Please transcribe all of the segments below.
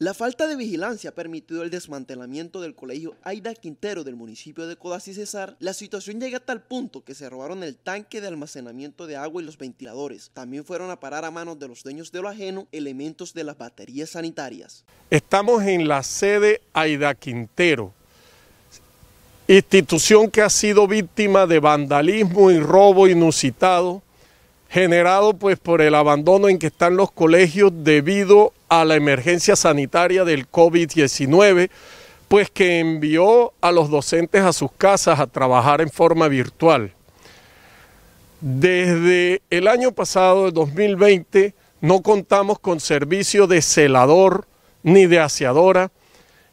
La falta de vigilancia ha permitido el desmantelamiento del colegio Aida Quintero del municipio de Codas y Cesar. La situación llega a tal punto que se robaron el tanque de almacenamiento de agua y los ventiladores. También fueron a parar a manos de los dueños de lo ajeno elementos de las baterías sanitarias. Estamos en la sede Aida Quintero, institución que ha sido víctima de vandalismo y robo inusitado, generado pues por el abandono en que están los colegios debido a a la emergencia sanitaria del COVID-19, pues que envió a los docentes a sus casas a trabajar en forma virtual. Desde el año pasado, el 2020, no contamos con servicio de celador ni de aseadora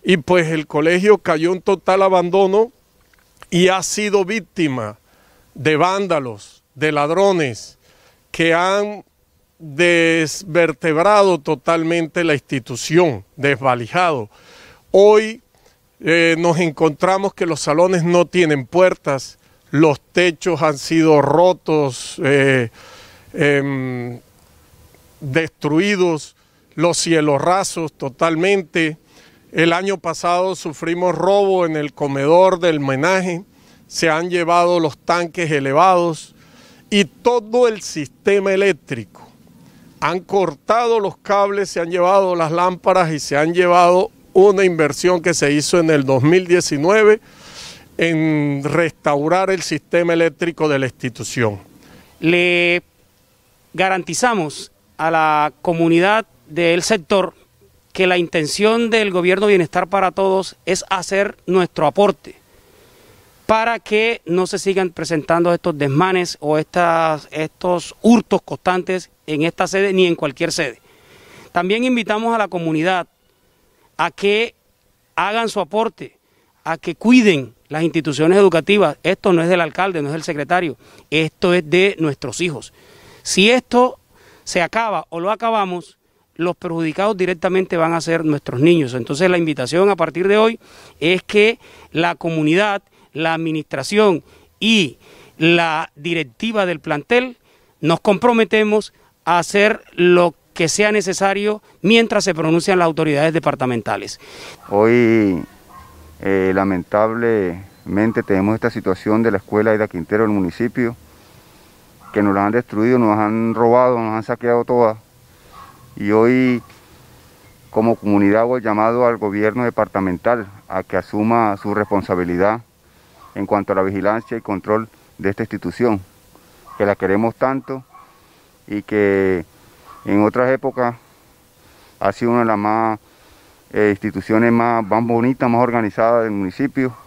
y pues el colegio cayó en total abandono y ha sido víctima de vándalos, de ladrones que han desvertebrado totalmente la institución, desvalijado. Hoy eh, nos encontramos que los salones no tienen puertas, los techos han sido rotos, eh, em, destruidos, los cielos rasos totalmente. El año pasado sufrimos robo en el comedor del menaje, se han llevado los tanques elevados y todo el sistema eléctrico han cortado los cables, se han llevado las lámparas y se han llevado una inversión que se hizo en el 2019 en restaurar el sistema eléctrico de la institución. Le garantizamos a la comunidad del sector que la intención del gobierno Bienestar para Todos es hacer nuestro aporte para que no se sigan presentando estos desmanes o estas, estos hurtos constantes en esta sede ni en cualquier sede. También invitamos a la comunidad a que hagan su aporte, a que cuiden las instituciones educativas. Esto no es del alcalde, no es del secretario, esto es de nuestros hijos. Si esto se acaba o lo acabamos, los perjudicados directamente van a ser nuestros niños. Entonces la invitación a partir de hoy es que la comunidad la administración y la directiva del plantel, nos comprometemos a hacer lo que sea necesario mientras se pronuncian las autoridades departamentales. Hoy, eh, lamentablemente, tenemos esta situación de la escuela de Quintero el municipio, que nos la han destruido, nos han robado, nos han saqueado todas. Y hoy, como comunidad, hago llamado al gobierno departamental a que asuma su responsabilidad en cuanto a la vigilancia y control de esta institución, que la queremos tanto y que en otras épocas ha sido una de las más, eh, instituciones más, más bonitas, más organizadas del municipio